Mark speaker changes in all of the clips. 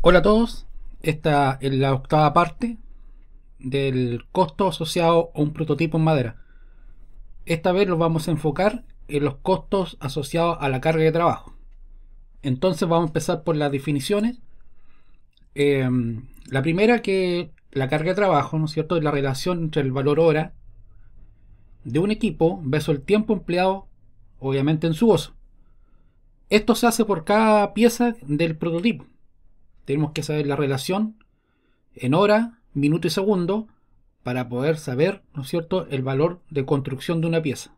Speaker 1: Hola a todos, esta es la octava parte del costo asociado a un prototipo en madera. Esta vez los vamos a enfocar en los costos asociados a la carga de trabajo. Entonces vamos a empezar por las definiciones. Em, la primera que la carga de trabajo, ¿no es cierto?, es la relación entre el valor hora de un equipo versus el tiempo empleado, obviamente en su uso. Esto se hace por cada pieza del prototipo. Tenemos que saber la relación en hora, minuto y segundo para poder saber, ¿no es cierto?, el valor de construcción de una pieza.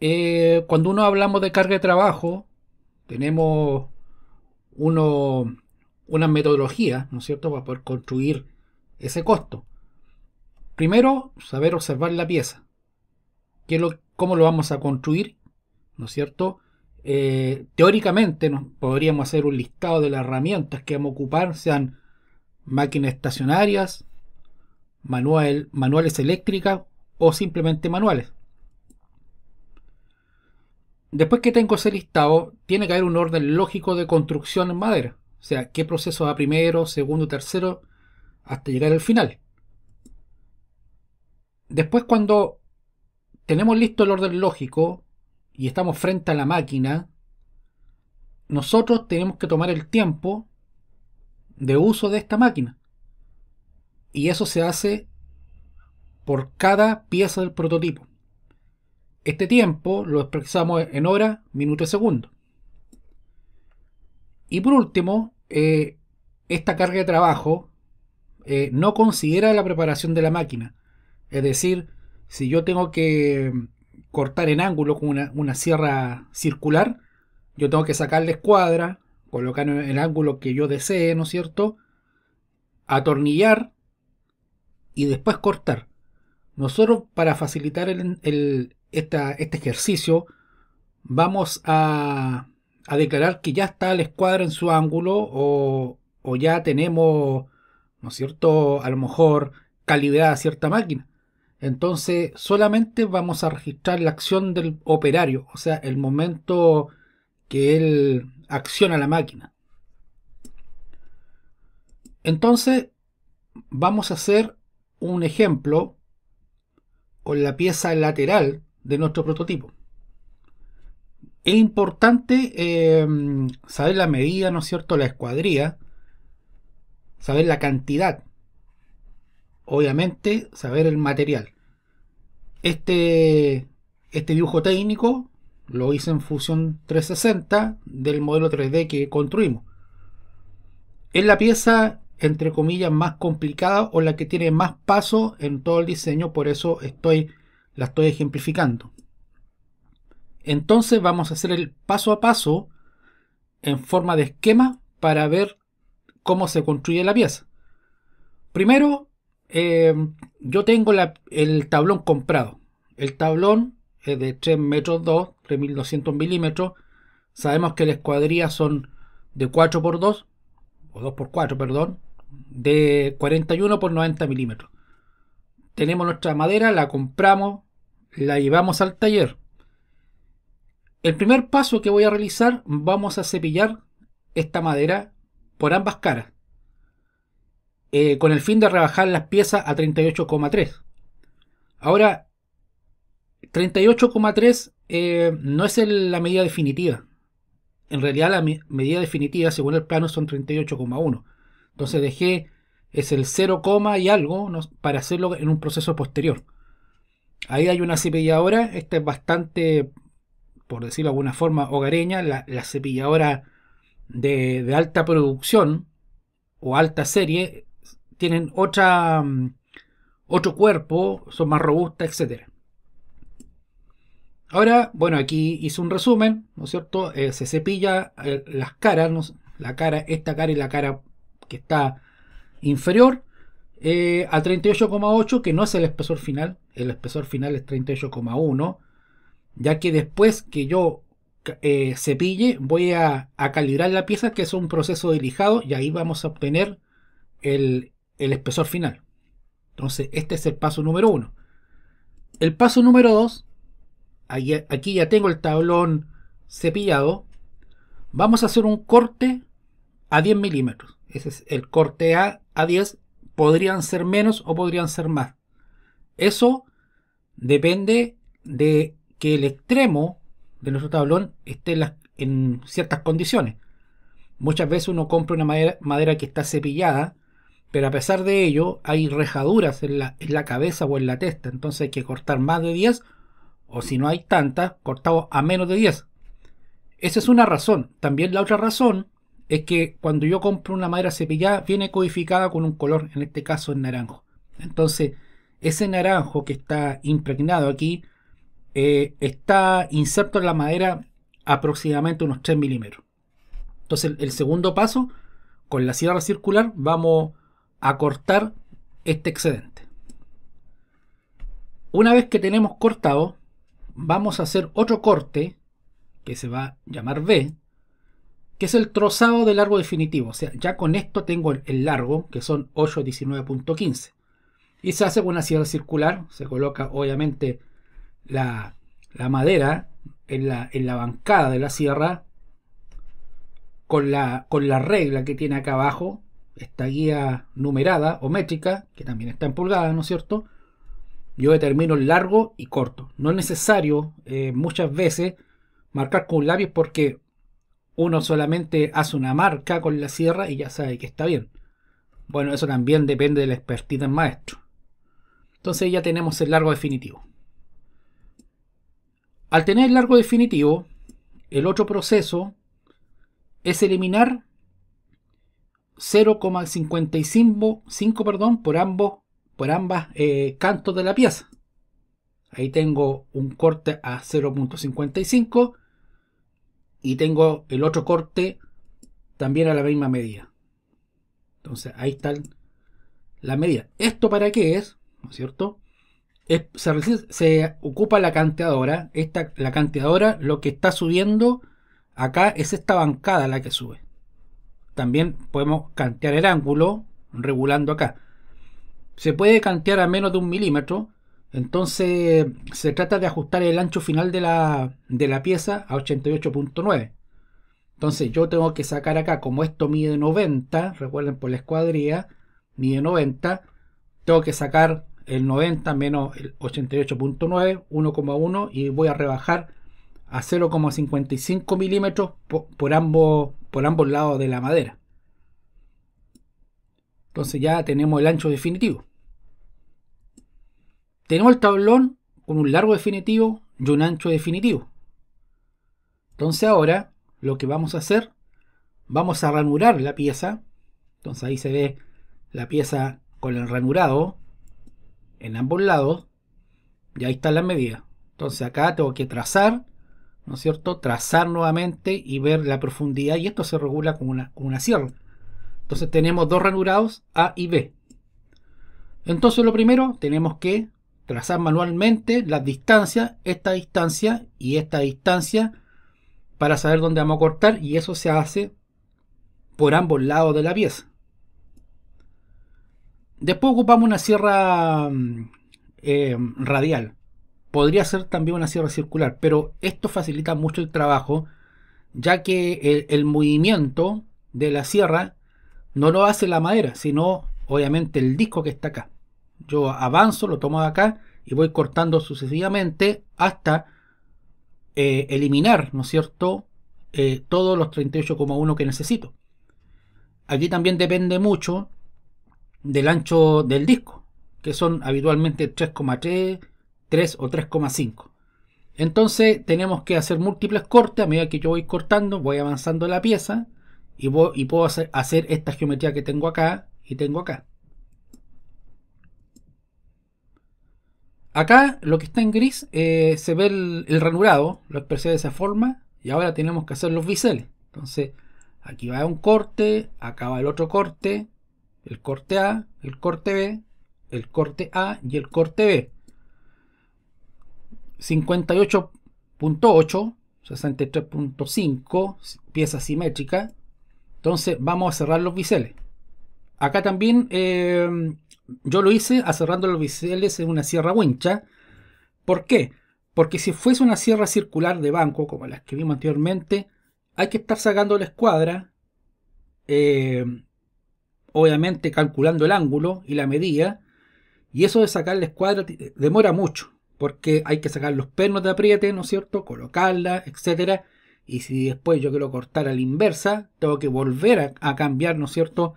Speaker 1: Eh, cuando uno hablamos de carga de trabajo, tenemos una metodología, ¿no es cierto?, para poder construir ese costo. Primero, saber observar la pieza. ¿Cómo lo vamos a construir? ¿No es cierto? Eh, teóricamente podríamos hacer un listado de las herramientas que vamos a ocupar, sean máquinas estacionarias, manuales eléctricas o simplemente manuales. Después que tengo ese listado, tiene que haber un orden lógico de construcción en madera. O sea, qué proceso va primero, segundo, tercero, hasta llegar al final. Después cuando tenemos listo el orden lógico, y estamos frente a la máquina, nosotros tenemos que tomar el tiempo de uso de esta máquina. Y eso se hace por cada pieza del prototipo. Este tiempo lo expresamos en horas, minutos y segundos. Y por último, eh, esta carga de trabajo eh, no considera la preparación de la máquina. Es decir, si yo tengo que cortar en ángulo con una, sierra circular, yo tengo que sacar la escuadra, colocar en el ángulo que yo desee, ¿no es cierto? Atornillar y después cortar. Nosotros para facilitar el, este ejercicio vamos a, declarar que ya está la escuadra en su ángulo o, ya tenemos, ¿no es cierto?, a lo mejor calidad a cierta máquina. Entonces solamente vamos a registrar la acción del operario, o sea, el momento que él acciona la máquina. Entonces vamos a hacer un ejemplo con la pieza lateral de nuestro prototipo. Es importante em, saber la medida, ¿no es cierto?, la escuadría. saber la cantidad obviamente, saber el material. Este, este dibujo técnico lo hice en Fusion 360 del modelo 3D que construimos. Es la pieza, entre comillas, más complicada o la que tiene más paso en todo el diseño, por eso estoy, la estoy ejemplificando. Entonces vamos a hacer el paso a paso en forma de esquema para ver cómo se construye la pieza. Primero Em, yo tengo el tablón comprado. El tablón es de 3 metros 2, 3200 milímetros. Sabemos que las cuadrillas son de 4x2, o 2x4, perdón, de 41 por 90 milímetros. Tenemos nuestra madera, la compramos, la llevamos al taller. El primer paso que voy a realizar, vamos a cepillar esta madera por ambas caras. Eh, con el fin de rebajar las piezas a 38,3. Ahora, 38,3 eh, no es la medida definitiva. En realidad la medida definitiva, según el plano, son 38,1. Entonces dejé es el 0, y algo para hacerlo en un proceso posterior. Ahí hay una cepilladora, esta es bastante, por decirlo de alguna forma, hogareña, la, cepilladora de, alta producción o alta serie tienen otra, mm, otro cuerpo, son más robustas, etc. Ahora, bueno, aquí hice un resumen, ¿no es cierto? Eh, se cepilla eh, las caras, la cara, esta cara y la cara que está inferior, eh, a 38,8, que no es el espesor final, el espesor final es 38,1, ya que después que yo eh, cepille voy a, a, calibrar la pieza, que es un proceso de lijado, y ahí vamos a obtener el, el espesor final. Entonces, este es el paso número uno. El paso número dos, aquí, ya tengo el tablón cepillado. Vamos a hacer un corte a 10 milímetros. Ese es el corte A a 10. Podrían ser menos o podrían ser más. Eso depende de que el extremo de nuestro tablón esté en, ciertas condiciones. Muchas veces uno compra una madera que está cepillada pero a pesar de ello, hay rejaduras en la, cabeza o en la testa, entonces hay que cortar más de 10, o si no hay tantas, cortamos a menos de 10. Esa es una razón. También la otra razón es que cuando yo compro una madera cepillada, viene codificada con un color, en este caso en naranjo. Entonces, ese naranjo que está impregnado aquí eh, está inserto en la madera aproximadamente unos 3 milímetros. Entonces, el segundo paso, con la sierra circular, vamos a cortar este excedente. Una vez que tenemos cortado, vamos a hacer otro corte, que se va a llamar B, que es el trozado del largo definitivo. O sea, ya con esto tengo el, largo, que son 819.15. Y se hace con una sierra circular, se coloca obviamente la, madera en la, en la, bancada de la sierra con la, con la regla que tiene acá abajo esta guía numerada o métrica, que también está en pulgadas, ¿no es cierto? Yo determino el largo y corto. No es necesario eh, muchas veces marcar con un lápiz porque uno solamente hace una marca con la sierra y ya sabe que está bien. Bueno, eso también depende de la expertise del maestro. Entonces ya tenemos el largo definitivo. Al tener el largo definitivo, el otro proceso es eliminar 0,55 perdón, por ambos por ambas eh, cantos de la pieza. Ahí tengo un corte a 0.55 y tengo el otro corte también a la misma medida. Entonces ahí está la medida. ¿Esto para qué es? ¿No es cierto? se, ocupa la canteadora. Esta, la canteadora lo que está subiendo acá es esta bancada la que sube. También podemos cantear el ángulo regulando acá. Se puede cantear a menos de un milímetro, entonces se trata de ajustar el ancho final de la, pieza a 88.9. Entonces yo tengo que sacar acá, como esto mide 90, recuerden por la escuadrilla, mide 90, tengo que sacar el 90 menos el 88.9, 1,1 y voy a rebajar a 0,55 milímetros por, ambos, por ambos lados de la madera. Entonces ya tenemos el ancho definitivo. Tenemos el tablón con un largo definitivo y un ancho definitivo. Entonces ahora lo que vamos a hacer, vamos a ranurar la pieza. Entonces ahí se ve la pieza con el ranurado en ambos lados. Y ahí está la medida. Entonces acá tengo que trazar ¿no es cierto? Trazar nuevamente y ver la profundidad y esto se regula con una, sierra. Entonces tenemos dos ranurados A y B. Entonces lo primero tenemos que trazar manualmente las distancias, esta distancia y esta distancia para saber dónde vamos a cortar y eso se hace por ambos lados de la pieza. Después ocupamos una sierra mm, eh, radial. Podría ser también una sierra circular, pero esto facilita mucho el trabajo, ya que el, movimiento de la sierra no lo hace la madera, sino obviamente el disco que está acá. Yo avanzo, lo tomo de acá y voy cortando sucesivamente hasta eh, eliminar, ¿no es cierto?, eh, todos los 38,1 que necesito. Aquí también depende mucho del ancho del disco, que son habitualmente 3,3, 3 o 3,5. Entonces tenemos que hacer múltiples cortes. A medida que yo voy cortando, voy avanzando la pieza y, voy, puedo hacer, esta geometría que tengo acá y tengo acá. Acá lo que está en gris eh, se ve el, el, ranurado, lo expresé de esa forma y ahora tenemos que hacer los biseles. Entonces aquí va un corte, acá va el otro corte, el corte A, el corte B, el corte A y el corte B. 58.8, 63.5, pieza simétrica. Entonces vamos a cerrar los biseles. Acá también eh, yo lo hice cerrando los biseles en una sierra wincha. ¿Por qué? Porque si fuese una sierra circular de banco, como las que vimos anteriormente, hay que estar sacando la escuadra, eh, obviamente calculando el ángulo y la medida, y eso de sacar la escuadra eh, demora mucho porque hay que sacar los pernos de apriete, ¿no es cierto? Colocarla, etcétera. Y si después yo quiero cortar a la inversa, tengo que volver a, cambiar, ¿no es cierto?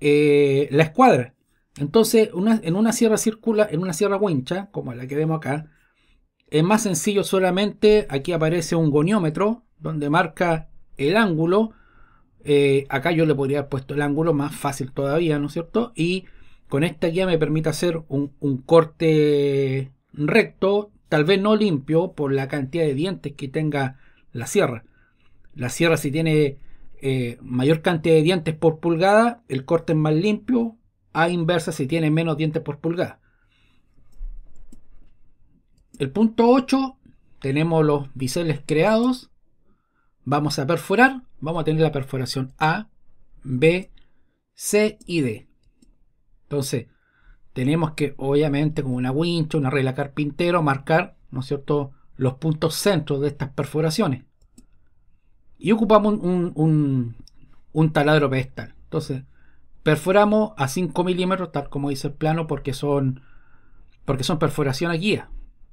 Speaker 1: Eh, la escuadra. Entonces, en una sierra circular, en una sierra huincha, como la que vemos acá, es más sencillo solamente, aquí aparece un goniómetro donde marca el ángulo. Eh, acá yo le podría haber puesto el ángulo más fácil todavía, ¿no es cierto? Y con esta guía me permite hacer un corte recto, tal vez no limpio por la cantidad de dientes que tenga la sierra. La sierra si tiene eh, mayor cantidad de dientes por pulgada, el corte es más limpio. A inversa si tiene menos dientes por pulgada. El punto 8, tenemos los biseles creados. Vamos a perforar. Vamos a tener la perforación A, B, C y D. Entonces, tenemos que, obviamente, con una wincha, una regla carpintero, marcar, ¿no es cierto?, los puntos centros de estas perforaciones. Y ocupamos un, taladro pedestal. Entonces, perforamos a 5 milímetros, tal como dice el plano, porque son, porque son perforaciones guía.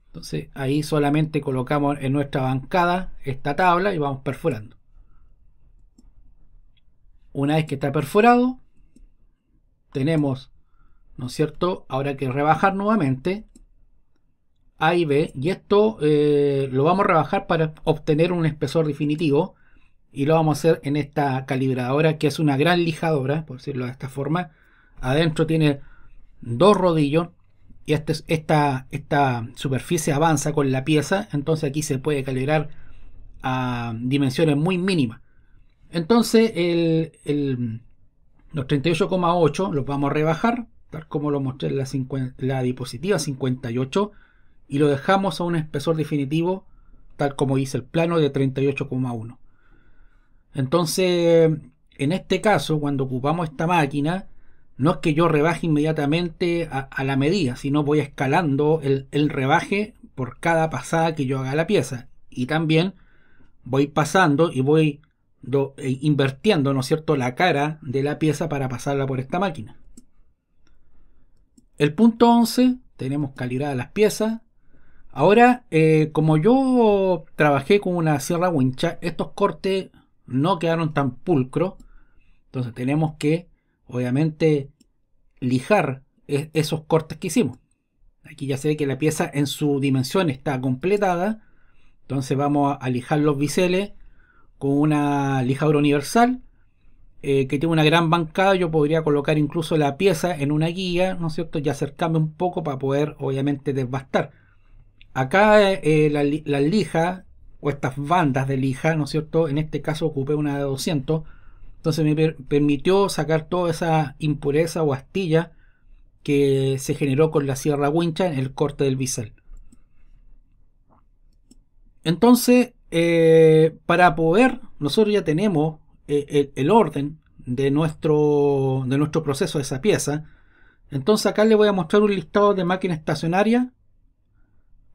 Speaker 1: Entonces, ahí solamente colocamos en nuestra bancada esta tabla y vamos perforando. Una vez que está perforado, tenemos ¿no es cierto? Ahora hay que rebajar nuevamente A y B, y esto eh, lo vamos a rebajar para obtener un espesor definitivo, y lo vamos a hacer en esta calibradora, que es una gran lijadora, por decirlo de esta forma. Adentro tiene dos rodillos, y este esta, esta superficie avanza con la pieza, entonces aquí se puede calibrar a dimensiones muy mínimas. Entonces los 38,8 los vamos a rebajar como lo mostré en la, diapositiva 58 y lo dejamos a un espesor definitivo tal como dice el plano de 38,1. Entonces, en este caso, cuando ocupamos esta máquina, no es que yo rebaje inmediatamente a, la medida, sino voy escalando el, rebaje por cada pasada que yo haga la pieza. Y también voy pasando y voy invertiendo eh, invirtiendo, ¿no es cierto?, la cara de la pieza para pasarla por esta máquina. El punto 11, tenemos calibradas las piezas. Ahora, eh, como yo trabajé con una sierra wincha, estos cortes no quedaron tan pulcros. Entonces tenemos que, obviamente, lijar e-, esos cortes que hicimos. Aquí ya se ve que la pieza en su dimensión está completada. Entonces vamos a, lijar los biseles con una lijadora universal. Eh, que tiene una gran bancada, yo podría colocar incluso la pieza en una guía, ¿no es cierto? Y acercarme un poco para poder, obviamente, desbastar. Acá eh, la lija. o estas bandas de lija, ¿no es cierto? En este caso ocupé una de 200, entonces me permitió sacar toda esa impureza o astilla que se generó con la sierra wincha en el corte del bisel. Entonces, eh, para poder, nosotros ya tenemos eh, el, orden de nuestro, de nuestro proceso de esa pieza. Entonces acá le voy a mostrar un listado de máquinas estacionarias,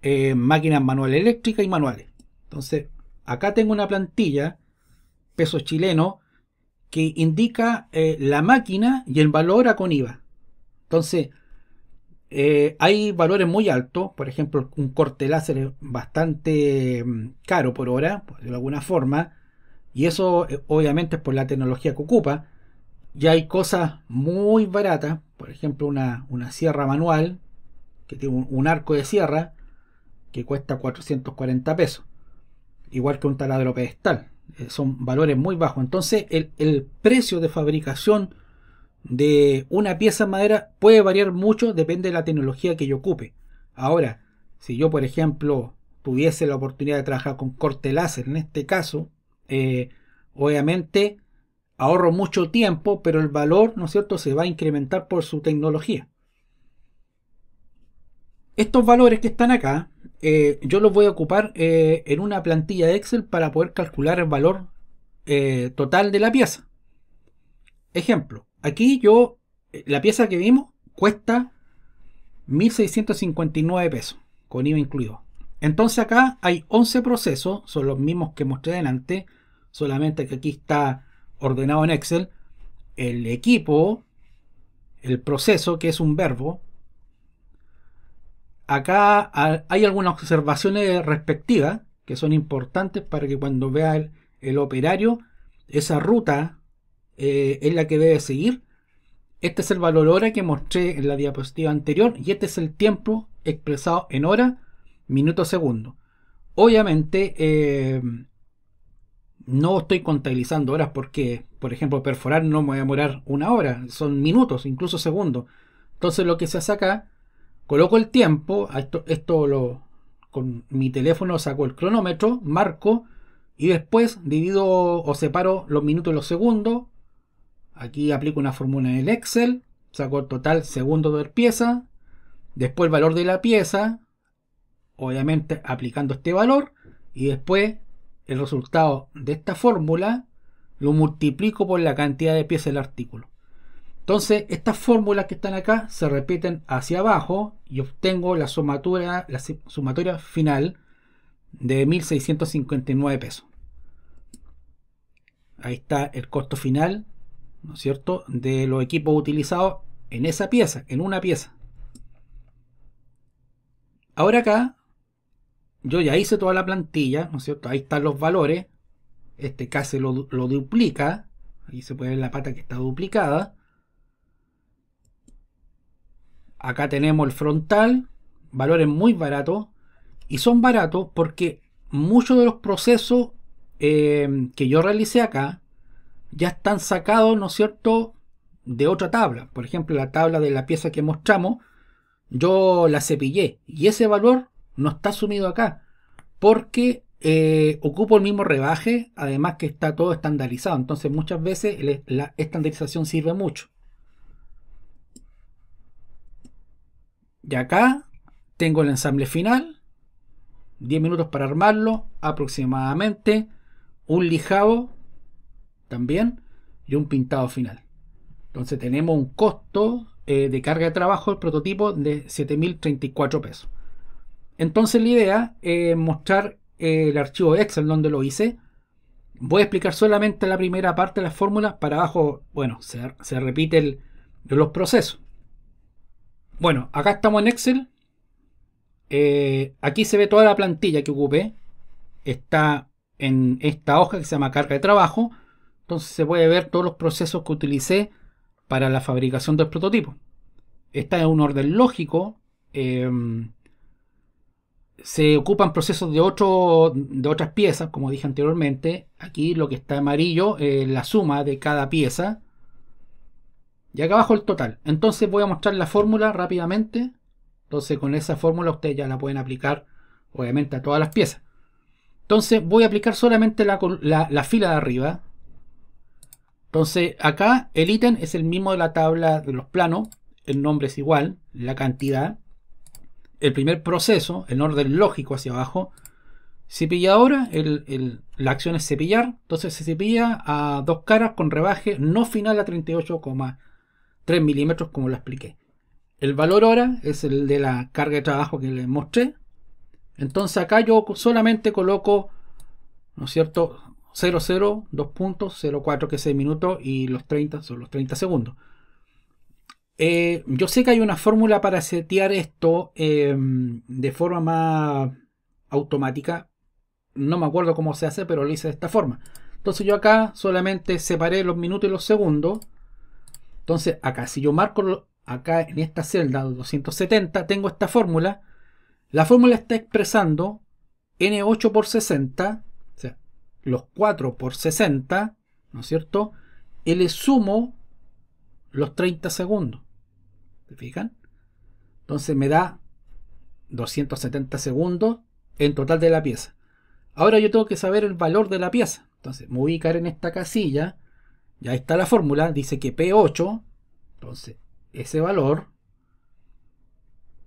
Speaker 1: eh, máquinas manual eléctricas y manuales. Entonces acá tengo una plantilla, peso chileno, que indica eh, la máquina y el valor a con IVA. Entonces hay valores muy altos, por ejemplo un corte láser bastante mm, caro por hora, de alguna forma y eso eh, obviamente es por la tecnología que ocupa. Ya hay cosas muy baratas, por ejemplo una, sierra manual, que tiene un, arco de sierra, que cuesta 440 pesos. Igual que un taladro pedestal. Eh, son valores muy bajos. Entonces el, precio de fabricación de una pieza de madera puede variar mucho, depende de la tecnología que yo ocupe. Ahora, si yo, por ejemplo, tuviese la oportunidad de trabajar con corte láser, en este caso, eh, obviamente ahorro mucho tiempo, pero el valor, ¿no es cierto?, se va a incrementar por su tecnología. Estos valores que están acá, eh, yo los voy a ocupar eh, en una plantilla de Excel para poder calcular el valor total de la pieza. Ejemplo, aquí yo, la pieza que vimos cuesta 1.659 pesos, con IVA incluido. Entonces acá hay 11 procesos, son los mismos que mostré delante, solamente que aquí está ordenado en Excel, el equipo, el proceso, que es un verbo. Acá hay algunas observaciones respectivas que son importantes para que cuando vea el, operario, esa ruta eh, es la que debe seguir. Este es el valor hora que mostré en la diapositiva anterior y este es el tiempo expresado en hora, minuto, segundo. Obviamente, eh, no estoy contabilizando horas porque, por ejemplo, perforar no me voy a demorar una hora, son minutos, incluso segundos. Entonces lo que se hace acá, coloco el tiempo, esto, lo, con mi teléfono saco el cronómetro, marco y después divido o separo los minutos y los segundos. Aquí aplico una fórmula en el Excel, saco el total segundo de pieza, después el valor de la pieza, obviamente aplicando este valor y después el resultado de esta fórmula lo multiplico por la cantidad de piezas del artículo. Entonces, estas fórmulas que están acá se repiten hacia abajo y obtengo la sumatoria, la sumatoria final de 1.659 pesos. Ahí está el costo final, ¿no es cierto?, de los equipos utilizados en esa pieza, en una pieza. Ahora acá yo ya hice toda la plantilla, ¿no es cierto? Ahí están los valores. Este casi lo, lo duplica. Ahí se puede ver la pata que está duplicada. Acá tenemos el frontal. Valores muy baratos. Y son baratos porque muchos de los procesos eh, que yo realicé acá ya están sacados, ¿no es cierto?, de otra tabla. Por ejemplo, la tabla de la pieza que mostramos, yo la cepillé y ese valor no está sumido acá, porque eh, ocupo el mismo rebaje, además que está todo estandarizado, entonces muchas veces la estandarización sirve mucho. Y acá tengo el ensamble final, 10 minutos para armarlo aproximadamente, un lijado también y un pintado final. Entonces tenemos un costo eh, de carga de trabajo del prototipo de 7.034 pesos. Entonces la idea es mostrar eh, el archivo Excel donde lo hice. Voy a explicar solamente la primera parte de las fórmulas. Para abajo, bueno, se, repite el, los procesos. Bueno, acá estamos en Excel. Eh, aquí se ve toda la plantilla que ocupé. Está en esta hoja que se llama carga de trabajo. Entonces se puede ver todos los procesos que utilicé para la fabricación del prototipo. Está en un orden lógico. Eh, se ocupan procesos de, de otras piezas, como dije anteriormente. Aquí lo que está amarillo, es la suma de cada pieza. Y acá abajo el total. Entonces voy a mostrar la fórmula rápidamente. Entonces con esa fórmula ustedes ya la pueden aplicar, obviamente, a todas las piezas. Entonces voy a aplicar solamente la fila de arriba. Entonces acá el ítem es el mismo de la tabla de los planos. El nombre es igual, la cantidad el primer proceso, en orden lógico hacia abajo, se el, ahora, la acción es cepillar, entonces se cepilla a dos caras con rebaje no final a 38,3 milímetros como lo expliqué. El valor ahora es el de la carga de trabajo que les mostré. Entonces acá yo solamente coloco, ¿no es cierto? 00, 2.04 que es el minuto y los 30 son los 30 segundos. Eh, yo sé que hay una fórmula para setear esto eh, de forma más automática. No me acuerdo cómo se hace, pero lo hice de esta forma. Entonces yo acá solamente separé los minutos y los segundos. Entonces acá, si yo marco acá en esta celda 270, tengo esta fórmula. La fórmula está expresando N8 por 60, o sea, los 4 por 60, ¿no es cierto? le sumo los 30 segundos. ¿Se fijan? Entonces me da 270 segundos en total de la pieza. Ahora yo tengo que saber el valor de la pieza. Entonces me voy a ubicar en esta casilla. Ya está la fórmula. Dice que P8. Entonces ese valor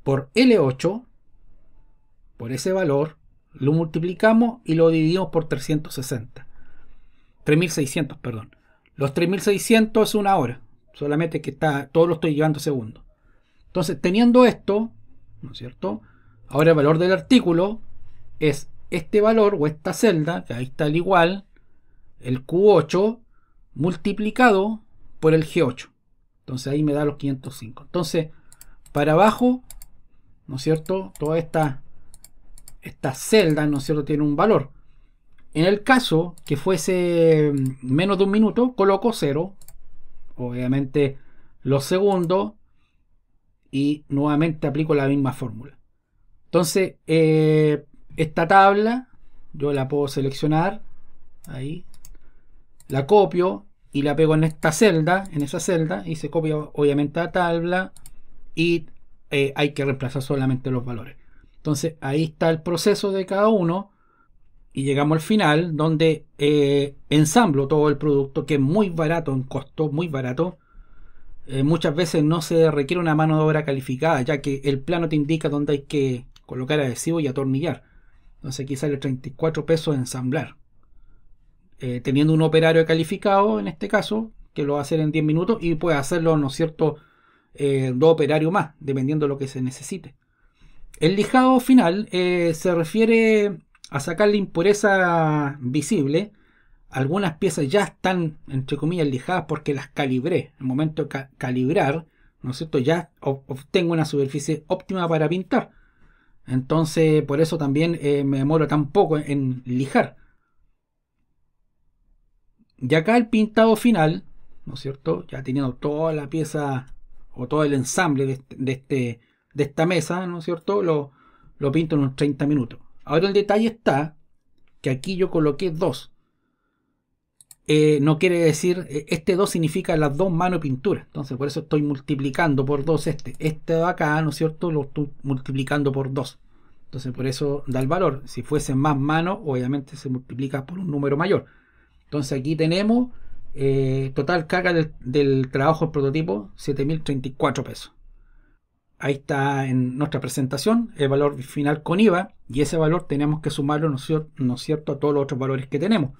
Speaker 1: por L8. Por ese valor. Lo multiplicamos y lo dividimos por 360. 3600, perdón. Los 3600 es una hora solamente que está, todo lo estoy llevando a segundo. Entonces, teniendo esto, ¿no es cierto? Ahora el valor del artículo es este valor o esta celda, que ahí está el igual, el Q8 multiplicado por el G8. Entonces ahí me da los 505. Entonces, para abajo, ¿no es cierto? Toda esta, esta celda, ¿no es cierto?, tiene un valor. En el caso que fuese mm, menos de un minuto, coloco 0 obviamente los segundos y nuevamente aplico la misma fórmula. Entonces, eh, esta tabla yo la puedo seleccionar, ahí, la copio y la pego en esta celda, en esa celda, y se copia obviamente la tabla y eh, hay que reemplazar solamente los valores. Entonces, ahí está el proceso de cada uno y llegamos al final donde eh, ensamblo todo el producto que es muy barato en costo, muy barato. Eh, muchas veces no se requiere una mano de obra calificada ya que el plano te indica dónde hay que colocar adhesivo y atornillar. Entonces aquí sale 34 pesos ensamblar. Eh, teniendo un operario calificado en este caso que lo va a hacer en 10 minutos y puede hacerlo, ¿no es cierto?, dos operarios más, dependiendo de lo que se necesite. El lijado final se refiere a sacar la impureza visible. Algunas piezas ya están, entre comillas, lijadas porque las calibré. el momento de calibrar, ¿no es cierto? Ya obtengo una superficie óptima para pintar. Entonces, por eso también eh, me demoro tan poco en, lijar. Y acá el pintado final, ¿no es cierto? Ya teniendo toda la pieza o todo el ensamble de, este, de, esta mesa, ¿no es cierto? Lo, lo pinto en unos 30 minutos. Ahora el detalle está que aquí yo coloqué 2. Eh, no quiere decir, eh, este 2 significa las dos manos de pintura. Entonces, por eso estoy multiplicando por 2 este. Este de acá, ¿no es cierto? Lo estoy multiplicando por 2. Entonces, por eso da el valor. Si fuese más manos, obviamente se multiplica por un número mayor. Entonces, aquí tenemos eh, total carga del, del trabajo del prototipo, 7.034 pesos. Ahí está en nuestra presentación el valor final con IVA y ese valor tenemos que sumarlo, ¿no es cierto?, a todos los otros valores que tenemos.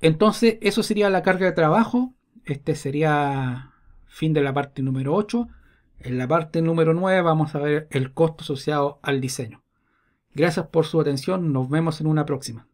Speaker 1: Entonces, eso sería la carga de trabajo. Este sería fin de la parte número 8. En la parte número 9 vamos a ver el costo asociado al diseño. Gracias por su atención. Nos vemos en una próxima.